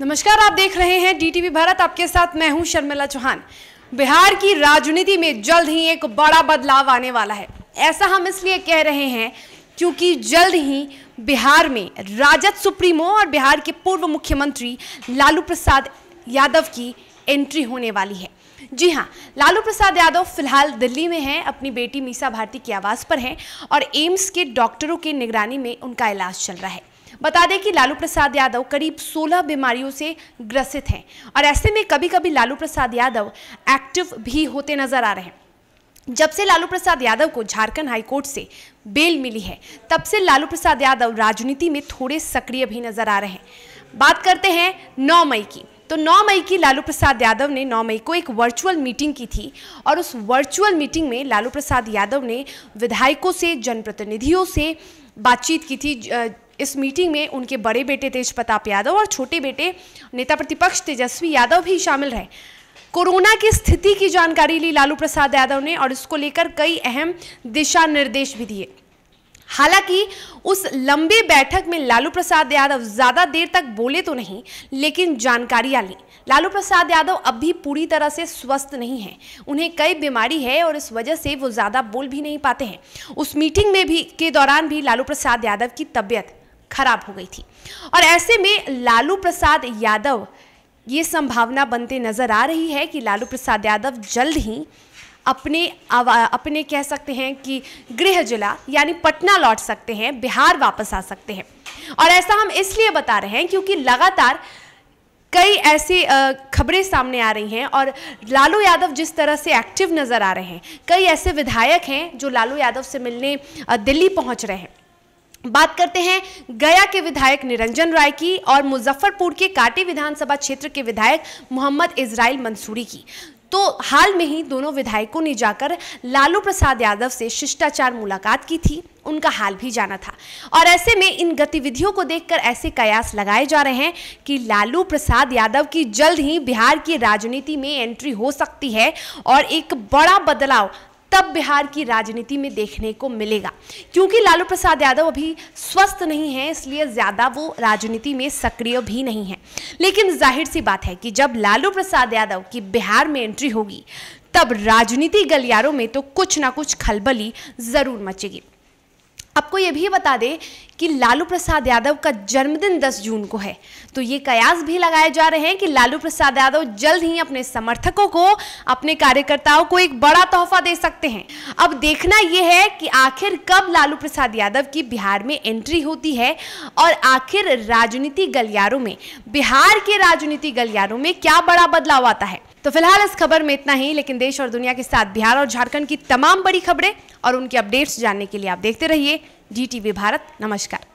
नमस्कार आप देख रहे हैं डीटीवी भारत आपके साथ मैं हूं शर्मिला चौहान बिहार की राजनीति में जल्द ही एक बड़ा बदलाव आने वाला है ऐसा हम इसलिए कह रहे हैं क्योंकि जल्द ही बिहार में राजद सुप्रीमो और बिहार के पूर्व मुख्यमंत्री लालू प्रसाद यादव की एंट्री होने वाली है जी हाँ लालू प्रसाद यादव फिलहाल दिल्ली में हैं अपनी बेटी मीसा भारती की आवाज़ पर हैं और एम्स के डॉक्टरों की निगरानी में उनका इलाज चल रहा है बता दें कि लालू प्रसाद यादव करीब 16 बीमारियों से ग्रसित हैं और ऐसे में कभी कभी लालू प्रसाद यादव एक्टिव भी होते नजर आ रहे हैं जब से लालू प्रसाद यादव को झारखंड हाईकोर्ट से बेल मिली है तब से लालू प्रसाद यादव राजनीति में थोड़े सक्रिय भी नजर आ रहे हैं बात करते हैं नौ मई की तो 9 मई की लालू प्रसाद यादव ने 9 मई को एक वर्चुअल मीटिंग की थी और उस वर्चुअल मीटिंग में लालू प्रसाद यादव ने विधायकों से जनप्रतिनिधियों से बातचीत की थी इस मीटिंग में उनके बड़े बेटे तेज प्रताप यादव और छोटे बेटे नेता प्रतिपक्ष तेजस्वी यादव भी शामिल रहे कोरोना की स्थिति की जानकारी ली लालू प्रसाद यादव ने और इसको लेकर कई अहम दिशा निर्देश भी दिए हालांकि उस लंबी बैठक में लालू प्रसाद यादव ज़्यादा देर तक बोले तो नहीं लेकिन जानकारियां ली लालू प्रसाद यादव अब भी पूरी तरह से स्वस्थ नहीं हैं उन्हें कई बीमारी है और इस वजह से वो ज़्यादा बोल भी नहीं पाते हैं उस मीटिंग में भी के दौरान भी लालू प्रसाद यादव की तबीयत खराब हो गई थी और ऐसे में लालू प्रसाद यादव ये संभावना बनते नज़र आ रही है कि लालू प्रसाद यादव जल्द ही अपने अपने कह सकते हैं कि गृह जिला यानी पटना लौट सकते हैं बिहार वापस आ सकते हैं और ऐसा हम इसलिए बता रहे हैं क्योंकि लगातार कई ऐसी खबरें सामने आ रही हैं और लालू यादव जिस तरह से एक्टिव नज़र आ रहे हैं कई ऐसे विधायक हैं जो लालू यादव से मिलने दिल्ली पहुंच रहे हैं बात करते हैं गया के विधायक निरंजन राय की और मुजफ्फरपुर के कांटी विधानसभा क्षेत्र के विधायक मोहम्मद इसराइल मंसूरी की तो हाल में ही दोनों विधायकों ने जाकर लालू प्रसाद यादव से शिष्टाचार मुलाकात की थी उनका हाल भी जाना था और ऐसे में इन गतिविधियों को देखकर ऐसे कयास लगाए जा रहे हैं कि लालू प्रसाद यादव की जल्द ही बिहार की राजनीति में एंट्री हो सकती है और एक बड़ा बदलाव तब बिहार की राजनीति में देखने को मिलेगा क्योंकि लालू प्रसाद यादव अभी स्वस्थ नहीं है इसलिए ज़्यादा वो राजनीति में सक्रिय भी नहीं है लेकिन जाहिर सी बात है कि जब लालू प्रसाद यादव की बिहार में एंट्री होगी तब राजनीति गलियारों में तो कुछ ना कुछ खलबली ज़रूर मचेगी आपको ये भी बता दें कि लालू प्रसाद यादव का जन्मदिन 10 जून को है तो ये कयास भी लगाए जा रहे हैं कि लालू प्रसाद यादव जल्द ही अपने समर्थकों को अपने कार्यकर्ताओं को एक बड़ा तोहफा दे सकते हैं अब देखना यह है कि आखिर कब लालू प्रसाद यादव की बिहार में एंट्री होती है और आखिर राजनीति गलियारों में बिहार के राजनीति गलियारों में क्या बड़ा बदलाव आता है तो फिलहाल इस खबर में इतना ही लेकिन देश और दुनिया के साथ बिहार और झारखंड की तमाम बड़ी खबरें और उनकी अपडेट्स जानने के लिए आप देखते रहिए डी भारत नमस्कार